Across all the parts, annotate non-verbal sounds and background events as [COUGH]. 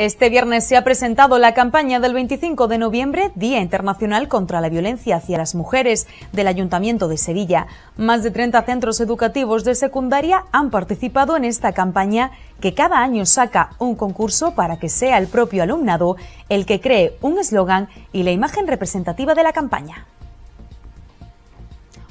Este viernes se ha presentado la campaña del 25 de noviembre, Día Internacional contra la Violencia hacia las Mujeres, del Ayuntamiento de Sevilla. Más de 30 centros educativos de secundaria han participado en esta campaña que cada año saca un concurso para que sea el propio alumnado el que cree un eslogan y la imagen representativa de la campaña.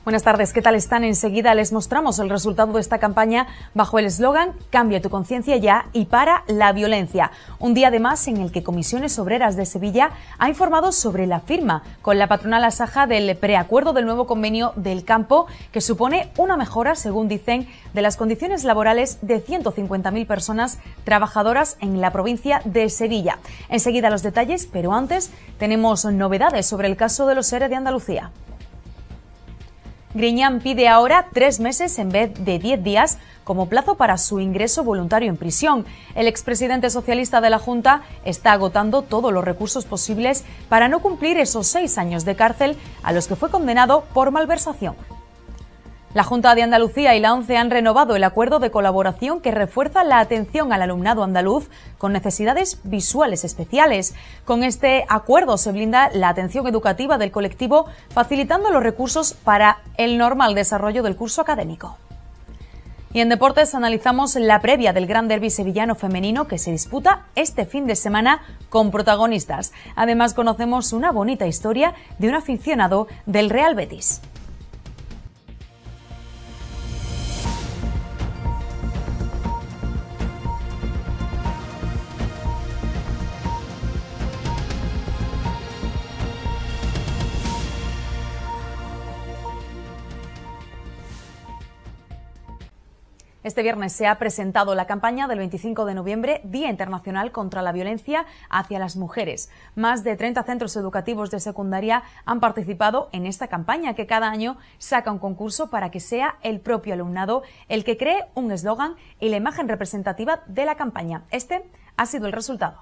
Buenas tardes, ¿qué tal están? Enseguida les mostramos el resultado de esta campaña bajo el eslogan Cambia tu conciencia ya y para la violencia. Un día además en el que Comisiones Obreras de Sevilla ha informado sobre la firma con la patronal Asaja del preacuerdo del nuevo convenio del campo que supone una mejora, según dicen, de las condiciones laborales de 150.000 personas trabajadoras en la provincia de Sevilla. Enseguida los detalles, pero antes tenemos novedades sobre el caso de los seres de Andalucía. Griñán pide ahora tres meses en vez de diez días como plazo para su ingreso voluntario en prisión. El expresidente socialista de la Junta está agotando todos los recursos posibles para no cumplir esos seis años de cárcel a los que fue condenado por malversación. La Junta de Andalucía y la ONCE han renovado el acuerdo de colaboración que refuerza la atención al alumnado andaluz con necesidades visuales especiales. Con este acuerdo se blinda la atención educativa del colectivo, facilitando los recursos para el normal desarrollo del curso académico. Y en deportes analizamos la previa del gran derby sevillano femenino que se disputa este fin de semana con protagonistas. Además conocemos una bonita historia de un aficionado del Real Betis. Este viernes se ha presentado la campaña del 25 de noviembre, Día Internacional contra la Violencia hacia las Mujeres. Más de 30 centros educativos de secundaria han participado en esta campaña que cada año saca un concurso para que sea el propio alumnado el que cree un eslogan y la imagen representativa de la campaña. Este ha sido el resultado.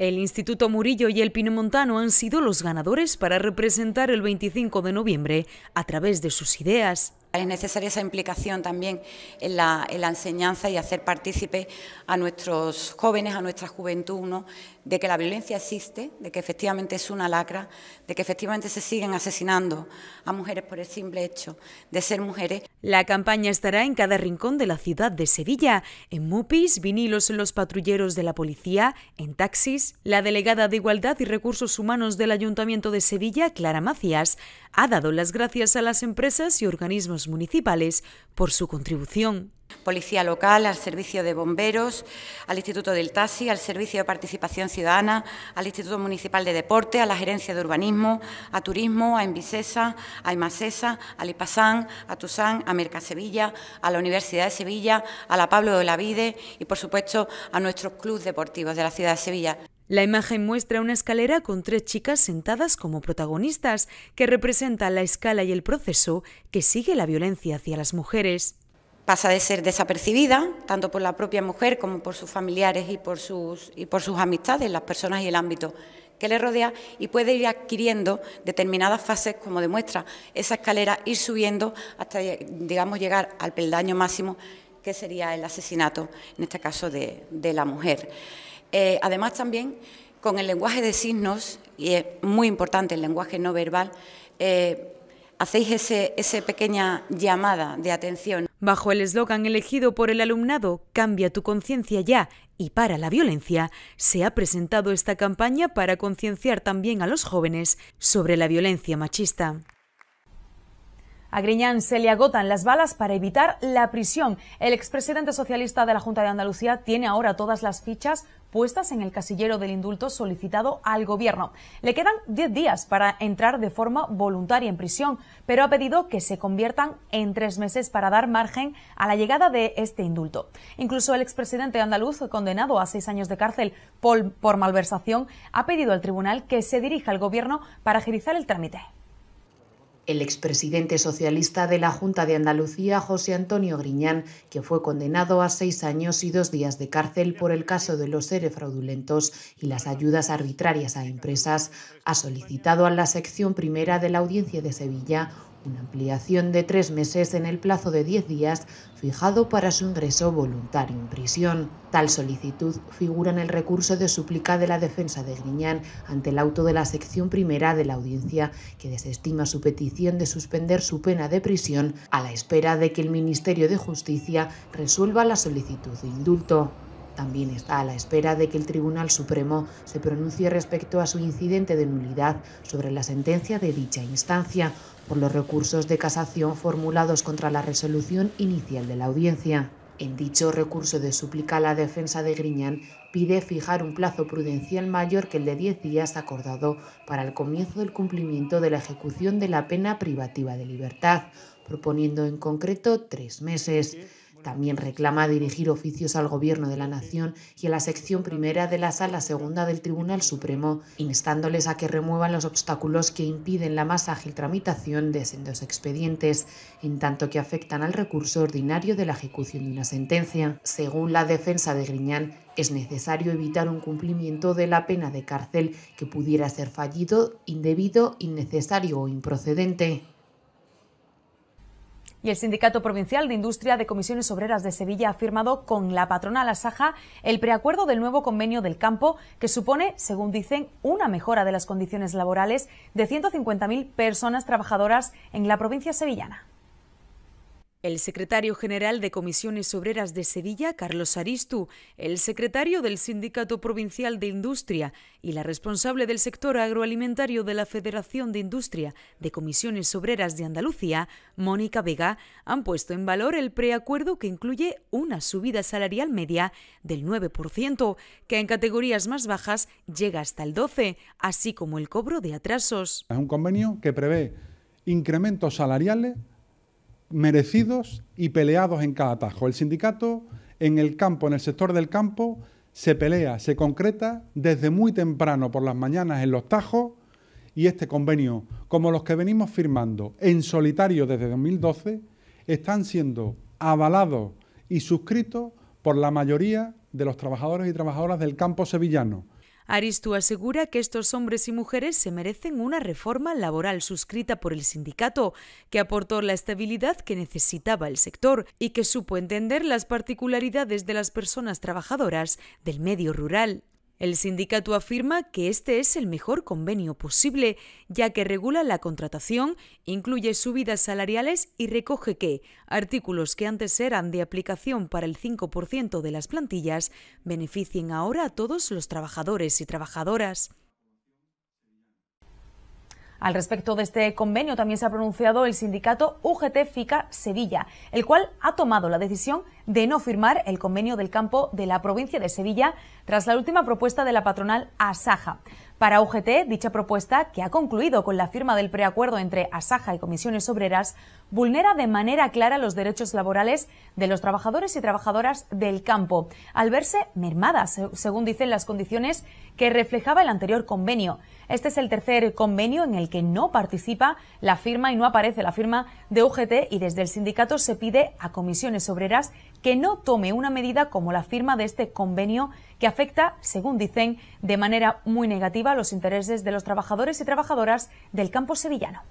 El Instituto Murillo y el Pinemontano han sido los ganadores para representar el 25 de noviembre a través de sus ideas, es necesaria esa implicación también en la, enseñanza y hacer partícipe a nuestros jóvenes, a nuestra juventud, uno, de que la violencia existe, de que efectivamente es una lacra, de que efectivamente se siguen asesinando a mujeres por el simple hecho de ser mujeres. La campaña estará en cada rincón de la ciudad de Sevilla, en MUPIS, vinilos en los patrulleros de la policía, en taxis. La delegada de Igualdad y Recursos Humanos del Ayuntamiento de Sevilla, Clara Macías, ha dado las gracias a las empresas y organismos municipales por su contribución. Policía local, al servicio de bomberos, al Instituto del Tasi, al servicio de participación ciudadana, al Instituto Municipal de Deporte, a la Gerencia de Urbanismo, a Turismo, a Envisesa, a Imasesa, a Lipasán, a Tusán, a Mercasevilla, a la Universidad de Sevilla, a la Pablo de la Vide y, por supuesto, a nuestros clubes deportivos de la ciudad de Sevilla. La imagen muestra una escalera con tres chicas sentadas como protagonistas, que representa la escala y el proceso que sigue la violencia hacia las mujeres. Pasa de ser desapercibida, tanto por la propia mujer como por sus familiares y por sus, y por amistades, las personas y el ámbito que le rodea, y puede ir adquiriendo determinadas fases, como demuestra esa escalera, ir subiendo hasta, digamos, llegar al peldaño máximo, que sería el asesinato, en este caso, de la mujer. Eh, además también con el lenguaje de signos, y es muy importante el lenguaje no verbal, eh, hacéis esa pequeña llamada de atención. Bajo el eslogan elegido por el alumnado, Cambia tu conciencia ya y para la violencia, se ha presentado esta campaña para concienciar también a los jóvenes sobre la violencia machista. A Griñán se le agotan las balas para evitar la prisión. El expresidente socialista de la Junta de Andalucía tiene ahora todas las fichas puestas en el casillero del indulto solicitado al gobierno. Le quedan 10 días para entrar de forma voluntaria en prisión, pero ha pedido que se conviertan en tres meses para dar margen a la llegada de este indulto. Incluso el expresidente andaluz, condenado a seis años de cárcel por, por malversación, ha pedido al tribunal que se dirija al gobierno para agilizar el trámite el expresidente socialista de la Junta de Andalucía, José Antonio Griñán, que fue condenado a seis años y dos días de cárcel por el caso de los seres fraudulentos y las ayudas arbitrarias a empresas, ha solicitado a la sección primera de la Audiencia de Sevilla una ampliación de tres meses en el plazo de diez días fijado para su ingreso voluntario en prisión. Tal solicitud figura en el recurso de súplica de la defensa de Griñán ante el auto de la sección primera de la audiencia que desestima su petición de suspender su pena de prisión a la espera de que el Ministerio de Justicia resuelva la solicitud de indulto también está a la espera de que el Tribunal Supremo se pronuncie respecto a su incidente de nulidad sobre la sentencia de dicha instancia por los recursos de casación formulados contra la resolución inicial de la audiencia. En dicho recurso de súplica, la defensa de Griñán pide fijar un plazo prudencial mayor que el de 10 días acordado para el comienzo del cumplimiento de la ejecución de la pena privativa de libertad, proponiendo en concreto tres meses. Pues también reclama dirigir oficios al Gobierno de la Nación y a la sección primera de la Sala Segunda del Tribunal Supremo, instándoles a que remuevan los obstáculos que impiden la más ágil tramitación de sendos expedientes, en tanto que afectan al recurso ordinario de la ejecución de una sentencia. Según la defensa de Griñán, es necesario evitar un cumplimiento de la pena de cárcel que pudiera ser fallido, indebido, innecesario o improcedente. Y el Sindicato Provincial de Industria de Comisiones Obreras de Sevilla ha firmado con la patrona La Saja el preacuerdo del nuevo convenio del campo, que supone, según dicen, una mejora de las condiciones laborales de 150.000 personas trabajadoras en la provincia sevillana el secretario general de Comisiones Obreras de Sevilla, Carlos Aristu, el secretario del Sindicato Provincial de Industria y la responsable del sector agroalimentario de la Federación de Industria de Comisiones Obreras de Andalucía, Mónica Vega, han puesto en valor el preacuerdo que incluye una subida salarial media del 9%, que en categorías más bajas llega hasta el 12%, así como el cobro de atrasos. Es un convenio que prevé incrementos salariales merecidos y peleados en cada tajo. El sindicato en el campo, en el sector del campo, se pelea, se concreta desde muy temprano por las mañanas en los tajos y este convenio, como los que venimos firmando en solitario desde 2012, están siendo avalados y suscritos por la mayoría de los trabajadores y trabajadoras del campo sevillano. Aristu asegura que estos hombres y mujeres se merecen una reforma laboral suscrita por el sindicato, que aportó la estabilidad que necesitaba el sector y que supo entender las particularidades de las personas trabajadoras del medio rural. El sindicato afirma que este es el mejor convenio posible, ya que regula la contratación, incluye subidas salariales y recoge que artículos que antes eran de aplicación para el 5% de las plantillas beneficien ahora a todos los trabajadores y trabajadoras. Al respecto de este convenio también se ha pronunciado el sindicato UGT FICA Sevilla, el cual ha tomado la decisión de no firmar el convenio del campo de la provincia de Sevilla tras la última propuesta de la patronal ASAJA. Para UGT, dicha propuesta, que ha concluido con la firma del preacuerdo entre Asaja y comisiones obreras, vulnera de manera clara los derechos laborales de los trabajadores y trabajadoras del campo, al verse mermadas, según dicen las condiciones que reflejaba el anterior convenio. Este es el tercer convenio en el que no participa la firma y no aparece la firma de UGT y desde el sindicato se pide a comisiones obreras que no tome una medida como la firma de este convenio que afecta, según dicen, de manera muy negativa a los intereses de los trabajadores y trabajadoras del campo sevillano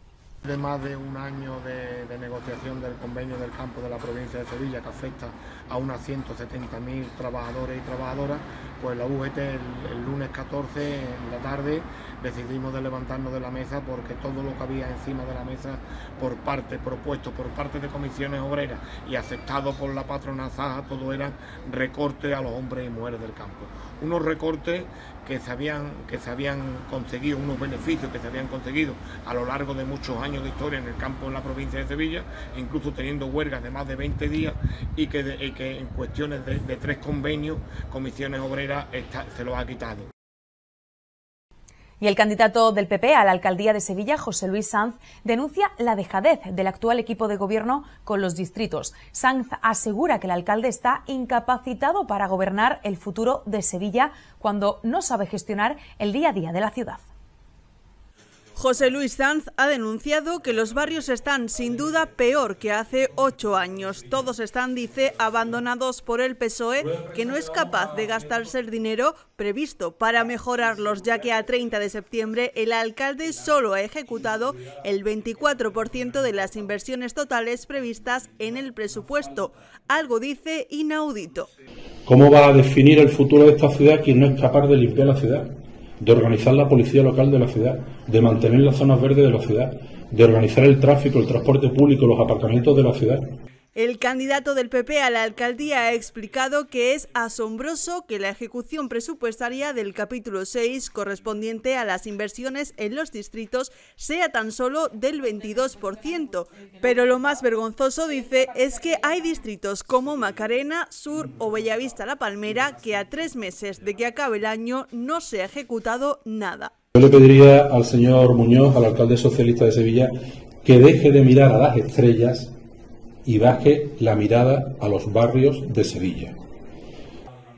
de más de un año de, negociación del convenio del campo de la provincia de Sevilla que afecta a unas 170.000 trabajadores y trabajadoras, pues la UGT el, lunes 14 en la tarde decidimos de levantarnos de la mesa porque todo lo que había encima de la mesa por parte, propuesto por parte de comisiones obreras y aceptado por la patrona todo era recorte a los hombres y mujeres del campo unos recortes que se, habían, que se habían conseguido, unos beneficios que se habían conseguido a lo largo de muchos años de historia en el campo en la provincia de Sevilla, incluso teniendo huelgas de más de 20 días y que, en cuestiones de, tres convenios, comisiones obreras, se los ha quitado. Y el candidato del PP a la alcaldía de Sevilla, José Luis Sanz, denuncia la dejadez del actual equipo de gobierno con los distritos. Sanz asegura que el alcalde está incapacitado para gobernar el futuro de Sevilla cuando no sabe gestionar el día a día de la ciudad. José Luis Sanz ha denunciado que los barrios están sin duda peor que hace ocho años. Todos están, dice, abandonados por el PSOE, que no es capaz de gastarse el dinero previsto para mejorarlos, ya que a 30 de septiembre el alcalde solo ha ejecutado el 24% de las inversiones totales previstas en el presupuesto, algo, dice, inaudito. ¿Cómo va a definir el futuro de esta ciudad quien no es capaz de limpiar la ciudad? de organizar la policía local de la ciudad, de mantener las zonas verdes de la ciudad, de organizar el tráfico, el transporte público, los aparcamientos de la ciudad. El candidato del PP a la alcaldía ha explicado que es asombroso que la ejecución presupuestaria del capítulo 6 correspondiente a las inversiones en los distritos sea tan solo del 22%, pero lo más vergonzoso, dice, es que hay distritos como Macarena, Sur o Bellavista La Palmera que a tres meses de que acabe el año no se ha ejecutado nada. Yo le pediría al señor Muñoz, al alcalde socialista de Sevilla, que deje de mirar a las estrellas y baje la mirada a los barrios de Sevilla.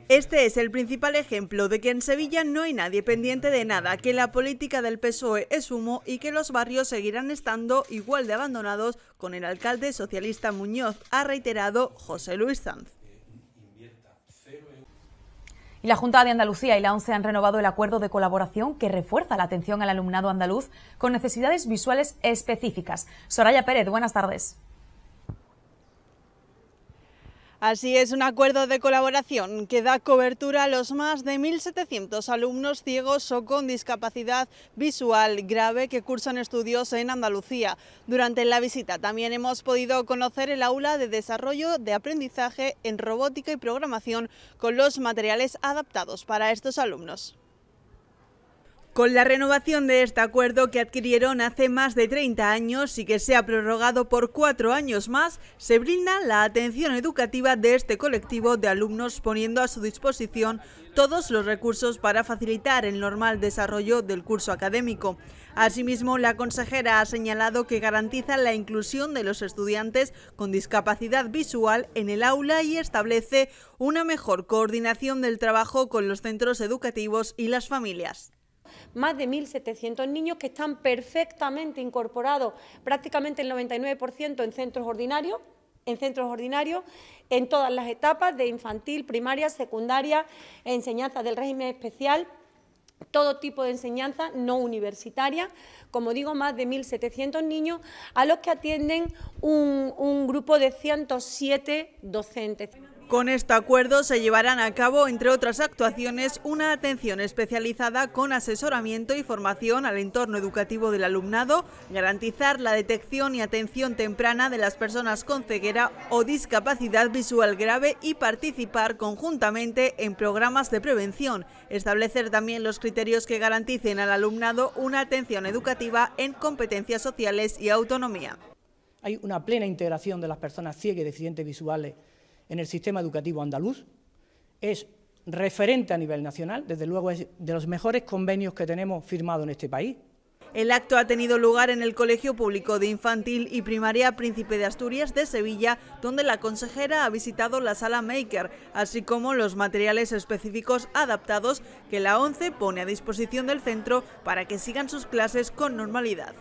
Este es el principal ejemplo de que en Sevilla no hay nadie pendiente de nada, que la política del PSOE es humo y que los barrios seguirán estando igual de abandonados con el alcalde socialista Muñoz, ha reiterado José Luis Sanz. Y la Junta de Andalucía y la ONCE han renovado el acuerdo de colaboración que refuerza la atención al alumnado andaluz con necesidades visuales específicas. Soraya Pérez, buenas tardes. Así es, un acuerdo de colaboración que da cobertura a los más de 1.700 alumnos ciegos o con discapacidad visual grave que cursan estudios en Andalucía. Durante la visita también hemos podido conocer el aula de desarrollo de aprendizaje en robótica y programación con los materiales adaptados para estos alumnos. Con la renovación de este acuerdo que adquirieron hace más de 30 años y que se ha prorrogado por cuatro años más, se brinda la atención educativa de este colectivo de alumnos poniendo a su disposición todos los recursos para facilitar el normal desarrollo del curso académico. Asimismo, la consejera ha señalado que garantiza la inclusión de los estudiantes con discapacidad visual en el aula y establece una mejor coordinación del trabajo con los centros educativos y las familias más de 1.700 niños que están perfectamente incorporados, prácticamente el 99% en centros ordinarios, en centros ordinarios, en todas las etapas de infantil, primaria, secundaria, enseñanza del régimen especial, todo tipo de enseñanza no universitaria, como digo, más de 1.700 niños a los que atienden un grupo de 107 docentes. Con este acuerdo se llevarán a cabo, entre otras actuaciones, una atención especializada con asesoramiento y formación al entorno educativo del alumnado, garantizar la detección y atención temprana de las personas con ceguera o discapacidad visual grave y participar conjuntamente en programas de prevención, establecer también los criterios que garanticen al alumnado una atención educativa en competencias sociales y autonomía. Hay una plena integración de las personas ciegas y deficientes visuales en el sistema educativo andaluz, es referente a nivel nacional, desde luego es de los mejores convenios que tenemos firmado en este país. El acto ha tenido lugar en el Colegio Público de Infantil y Primaria Príncipe de Asturias de Sevilla, donde la consejera ha visitado la sala Maker, así como los materiales específicos adaptados que la ONCE pone a disposición del centro para que sigan sus clases con normalidad.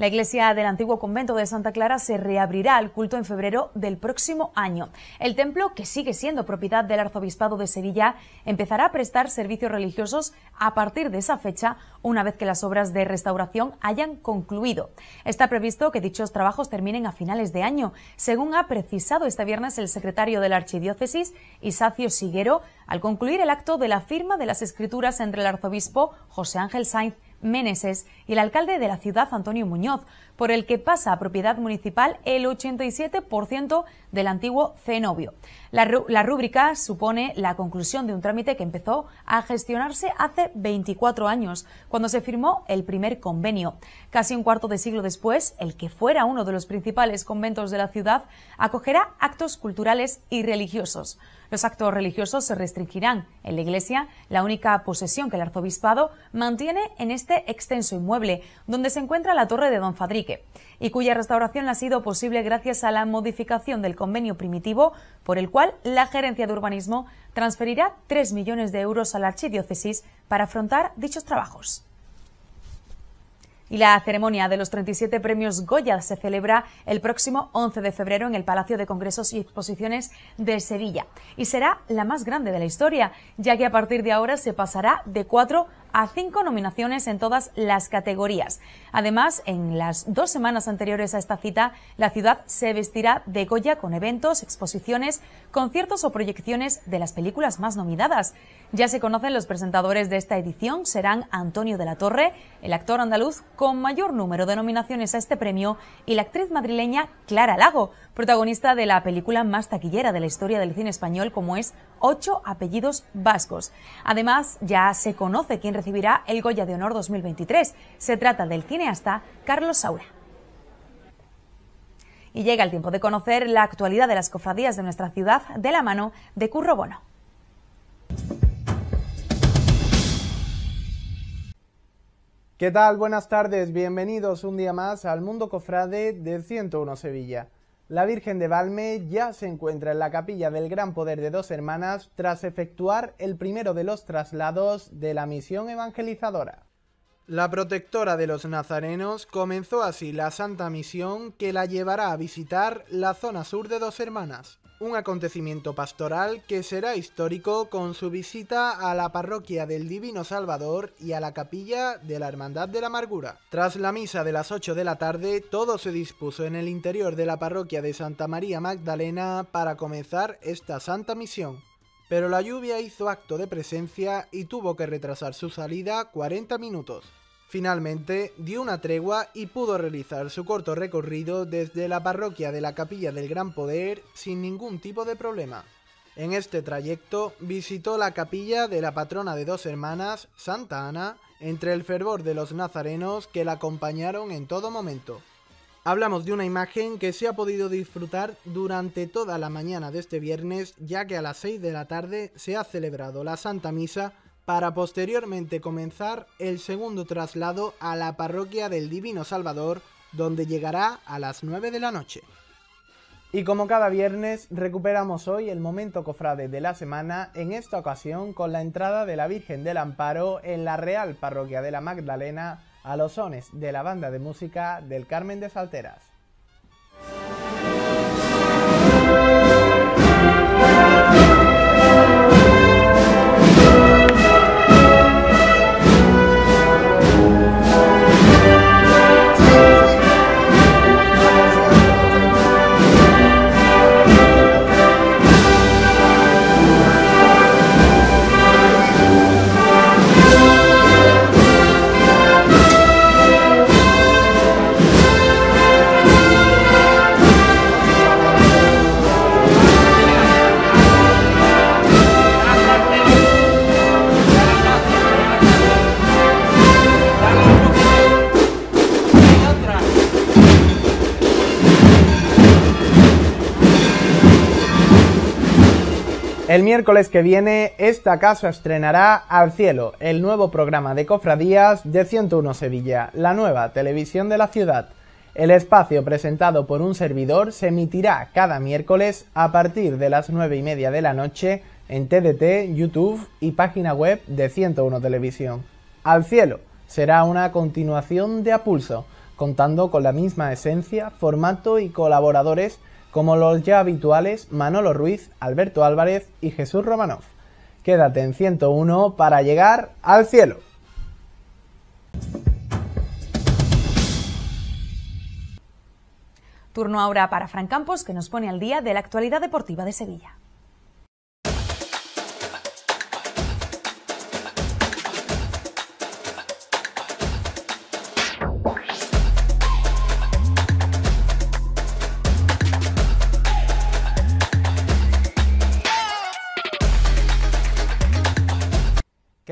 La iglesia del antiguo convento de Santa Clara se reabrirá al culto en febrero del próximo año. El templo, que sigue siendo propiedad del arzobispado de Sevilla, empezará a prestar servicios religiosos a partir de esa fecha, una vez que las obras de restauración hayan concluido. Está previsto que dichos trabajos terminen a finales de año, según ha precisado este viernes el secretario de la Archidiócesis, Isacio Siguero, al concluir el acto de la firma de las escrituras entre el arzobispo José Ángel Sainz Meneses y el alcalde de la ciudad, Antonio Muñoz, por el que pasa a propiedad municipal el 87% del antiguo cenobio. La, la, rúbrica supone la conclusión de un trámite que empezó a gestionarse hace 24 años, cuando se firmó el primer convenio. Casi un cuarto de siglo después, el que fuera uno de los principales conventos de la ciudad acogerá actos culturales y religiosos. Los actos religiosos se restringirán. En la iglesia, la única posesión que el arzobispado mantiene en este extenso inmueble, donde se encuentra la torre de Don Fadrique, y cuya restauración ha sido posible gracias a la modificación del convenio primitivo, por el cual la Gerencia de Urbanismo transferirá 3 millones de euros a la archidiócesis para afrontar dichos trabajos y la ceremonia de los 37 premios Goya se celebra el próximo 11 de febrero en el Palacio de Congresos y Exposiciones de Sevilla y será la más grande de la historia, ya que a partir de ahora se pasará de cuatro a cinco nominaciones en todas las categorías. Además, en las dos semanas anteriores a esta cita, la ciudad se vestirá de Goya con eventos, exposiciones, conciertos o proyecciones de las películas más nominadas. Ya se conocen los presentadores de esta edición, serán Antonio de la Torre, el actor andaluz con mayor número de nominaciones a este premio, y la actriz madrileña Clara Lago, protagonista de la película más taquillera de la historia del cine español como es ocho apellidos vascos. Además, ya se conoce quién recibirá el Goya de Honor 2023. Se trata del cineasta Carlos Saura. Y llega el tiempo de conocer la actualidad de las cofradías de nuestra ciudad de la mano de Curro Bono. ¿Qué tal? Buenas tardes, bienvenidos un día más al Mundo Cofrade del 101 Sevilla. La Virgen de Valme ya se encuentra en la capilla del Gran Poder de Dos Hermanas tras efectuar el primero de los traslados de la misión evangelizadora. La protectora de los nazarenos comenzó así la santa misión que la llevará a visitar la zona sur de Dos Hermanas un acontecimiento pastoral que será histórico con su visita a la parroquia del Divino Salvador y a la capilla de la Hermandad de la Amargura. Tras la misa de las 8 de la tarde, todo se dispuso en el interior de la parroquia de Santa María Magdalena para comenzar esta santa misión. Pero la lluvia hizo acto de presencia y tuvo que retrasar su salida 40 minutos. Finalmente dio una tregua y pudo realizar su corto recorrido desde la parroquia de la Capilla del Gran Poder sin ningún tipo de problema. En este trayecto visitó la capilla de la patrona de dos hermanas, Santa Ana, entre el fervor de los nazarenos que la acompañaron en todo momento. Hablamos de una imagen que se ha podido disfrutar durante toda la mañana de este viernes, ya que a las 6 de la tarde se ha celebrado la Santa Misa para posteriormente comenzar el segundo traslado a la parroquia del Divino Salvador, donde llegará a las 9 de la noche. Y como cada viernes, recuperamos hoy el momento cofrade de la semana, en esta ocasión con la entrada de la Virgen del Amparo en la Real Parroquia de la Magdalena a los sones de la banda de música del Carmen de Salteras. miércoles que viene, esta casa estrenará Al Cielo, el nuevo programa de cofradías de 101 Sevilla, la nueva televisión de la ciudad. El espacio presentado por un servidor se emitirá cada miércoles a partir de las 9 y media de la noche en TDT, YouTube y página web de 101 Televisión. Al Cielo será una continuación de Apulso, contando con la misma esencia, formato y colaboradores como los ya habituales Manolo Ruiz, Alberto Álvarez y Jesús Romanov. Quédate en 101 para llegar al cielo. Turno ahora para Fran Campos, que nos pone al día de la actualidad deportiva de Sevilla.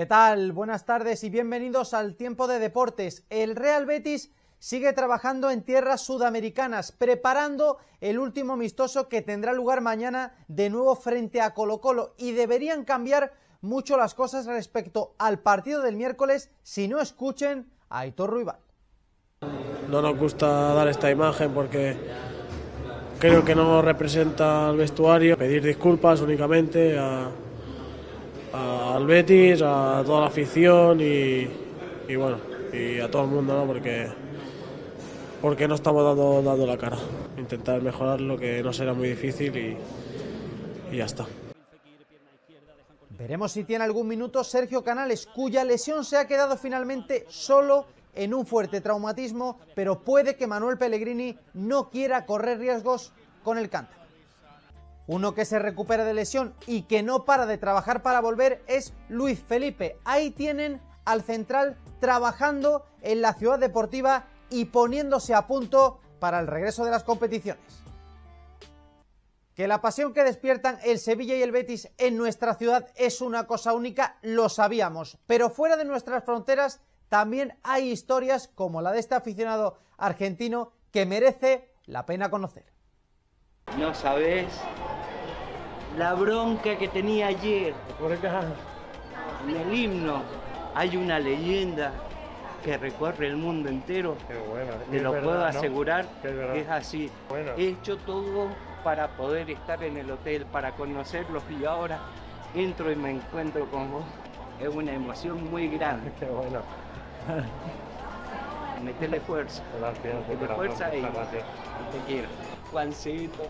tal? Buenas tardes y bienvenidos al Tiempo de Deportes. El Real Betis sigue trabajando en tierras sudamericanas, preparando el último amistoso que tendrá lugar mañana de nuevo frente a Colo Colo y deberían cambiar mucho las cosas respecto al partido del miércoles si no escuchen a Aitor Ruibal. No nos gusta dar esta imagen porque creo que no representa al vestuario. Pedir disculpas únicamente a al Betis, a toda la afición y, bueno, y a todo el mundo, ¿no? Porque, porque no estamos dando, la cara. Intentar mejorar lo que no será muy difícil y, y ya está. Veremos si tiene algún minuto Sergio Canales, cuya lesión se ha quedado finalmente solo en un fuerte traumatismo, pero puede que Manuel Pellegrini no quiera correr riesgos con el cántaro. Uno que se recupera de lesión y que no para de trabajar para volver es Luis Felipe. Ahí tienen al central trabajando en la ciudad deportiva y poniéndose a punto para el regreso de las competiciones. Que la pasión que despiertan el Sevilla y el Betis en nuestra ciudad es una cosa única, lo sabíamos, pero fuera de nuestras fronteras también hay historias como la de este aficionado argentino que merece la pena conocer. No sabes la bronca que tenía ayer. Por acá. En el himno hay una leyenda que recorre el mundo entero. Qué bueno, Te lo puedo asegurar es así. He hecho todo para poder estar en el hotel, para conocerlos y ahora entro y me encuentro con vos. Es una emoción muy grande. Qué bueno. Meterle fuerza. Gracias. fuerza ahí. te quiero. Juancito.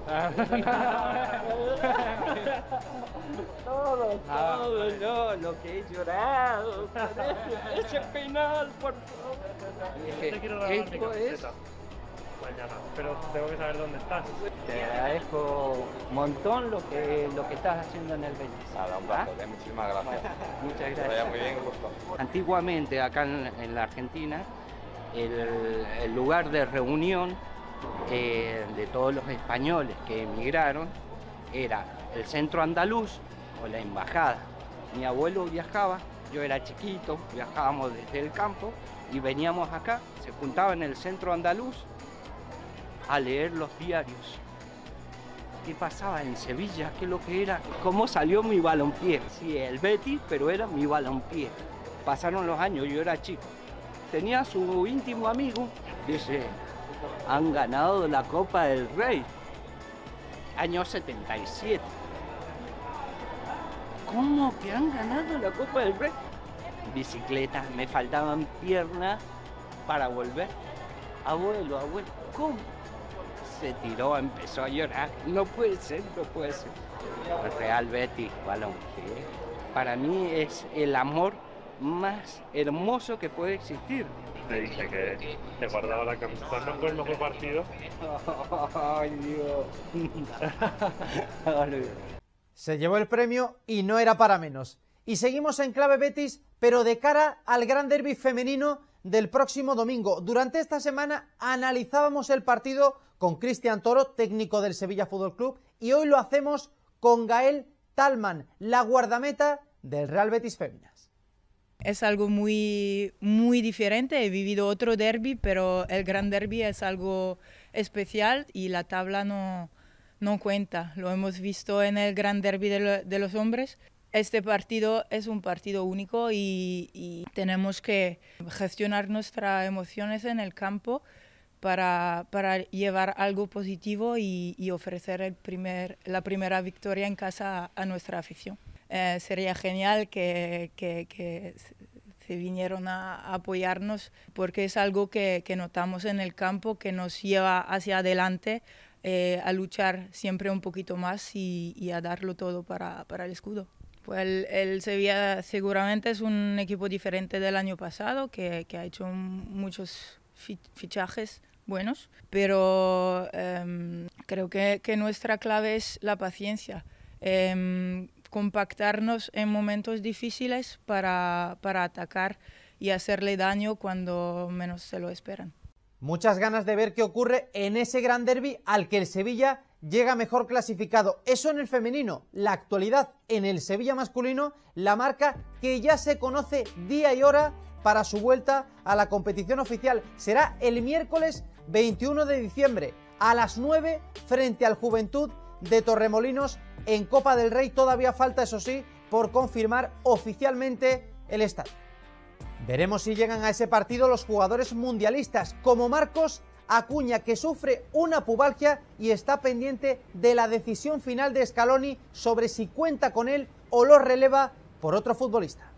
todo, todo yo, lo que he llorado. [LAUGHS] Ese penal, por favor. ¿Qué Te quiero pero tengo que saber dónde estás. Te agradezco un montón lo que, lo que estás haciendo en el Belice. un ah, ¿Ah? muchísimas gracias. [LAUGHS] Muchas gracias. muy bien, gusto. Antiguamente, acá en, la Argentina, el, el lugar de reunión eh, de todos los españoles que emigraron era el centro andaluz o la embajada. Mi abuelo viajaba, yo era chiquito, viajábamos desde el campo y veníamos acá, se juntaba en el centro andaluz a leer los diarios. ¿Qué pasaba en Sevilla? ¿Qué lo que era? ¿Cómo salió mi balompié? Sí, el Betis, pero era mi balompié. Pasaron los años, yo era chico. Tenía su íntimo amigo, dice, han ganado la Copa del Rey. Año 77. ¿Cómo que han ganado la Copa del Rey? Bicicleta, me faltaban piernas para volver. Abuelo, abuelo, ¿cómo? Se tiró, empezó a llorar. No puede ser, no puede ser. Real Betis para mí es el amor más hermoso que puede existir. Te dije que te guardaba la el mejor partido? ¡Ay, Dios! Se llevó el premio y no era para menos. Y seguimos en clave Betis, pero de cara al gran derby femenino del próximo domingo. Durante esta semana analizábamos el partido con Cristian Toro, técnico del Sevilla Fútbol Club, y hoy lo hacemos con Gael Talman, la guardameta del Real Betis Femina es algo muy, muy diferente. He vivido otro derby, pero el gran derby es algo especial y la tabla no, no cuenta. Lo hemos visto en el gran derby de, los hombres. Este partido es un partido único y, tenemos que gestionar nuestras emociones en el campo para, llevar algo positivo y, ofrecer primer, la primera victoria en casa a nuestra afición. Eh, sería genial que, que, se vinieron a apoyarnos porque es algo que, que, notamos en el campo que nos lleva hacia adelante eh, a luchar siempre un poquito más y, a darlo todo para, para el escudo. Pues el, el, Sevilla seguramente es un equipo diferente del año pasado que, que ha hecho muchos fichajes buenos, pero em, creo que, que, nuestra clave es la paciencia. Em, compactarnos en momentos difíciles para, para atacar y hacerle daño cuando menos se lo esperan. Muchas ganas de ver qué ocurre en ese gran derby al que el Sevilla llega mejor clasificado. Eso en el femenino, la actualidad en el Sevilla masculino, la marca que ya se conoce día y hora para su vuelta a la competición oficial. Será el miércoles 21 de diciembre a las 9 frente al Juventud de Torremolinos en Copa del Rey. Todavía falta, eso sí, por confirmar oficialmente el estadio. Veremos si llegan a ese partido los jugadores mundialistas, como Marcos Acuña, que sufre una pubalgia y está pendiente de la decisión final de Scaloni sobre si cuenta con él o lo releva por otro futbolista.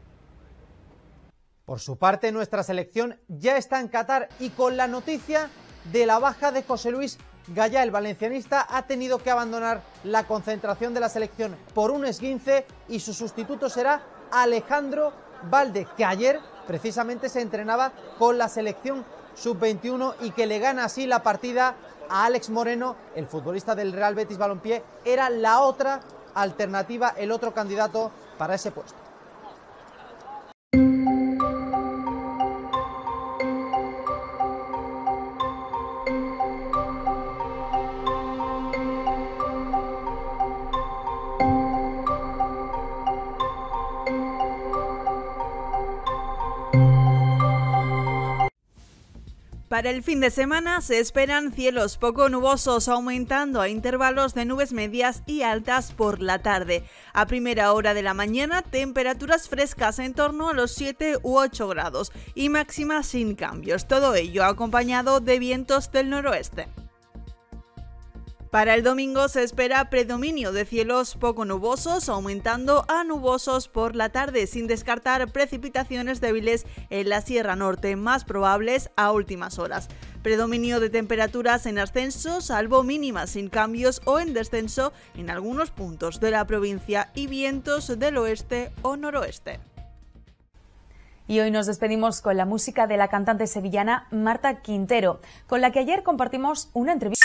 Por su parte, nuestra selección ya está en Qatar y con la noticia de la baja de José Luis Gaya, el valencianista, ha tenido que abandonar la concentración de la selección por un esguince y su sustituto será Alejandro Valde, que ayer precisamente se entrenaba con la selección sub-21 y que le gana así la partida a Alex Moreno, el futbolista del Real Betis Balompié, era la otra alternativa, el otro candidato para ese puesto. Para el fin de semana se esperan cielos poco nubosos aumentando a intervalos de nubes medias y altas por la tarde. A primera hora de la mañana temperaturas frescas en torno a los 7 u 8 grados y máximas sin cambios. Todo ello acompañado de vientos del noroeste. Para el domingo se espera predominio de cielos poco nubosos, aumentando a nubosos por la tarde, sin descartar precipitaciones débiles en la Sierra Norte, más probables a últimas horas. Predominio de temperaturas en ascenso, salvo mínimas sin cambios o en descenso en algunos puntos de la provincia y vientos del oeste o noroeste. Y hoy nos despedimos con la música de la cantante sevillana Marta Quintero, con la que ayer compartimos una entrevista.